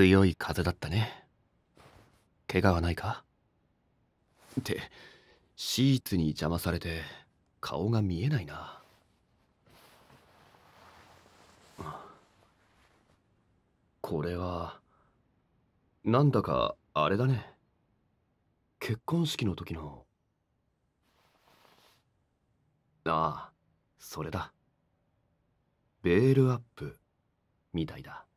強い風だったね怪我はないかってシーツに邪魔されて顔が見えないなこれはなんだかあれだね結婚式の時のああそれだベールアップみたいだ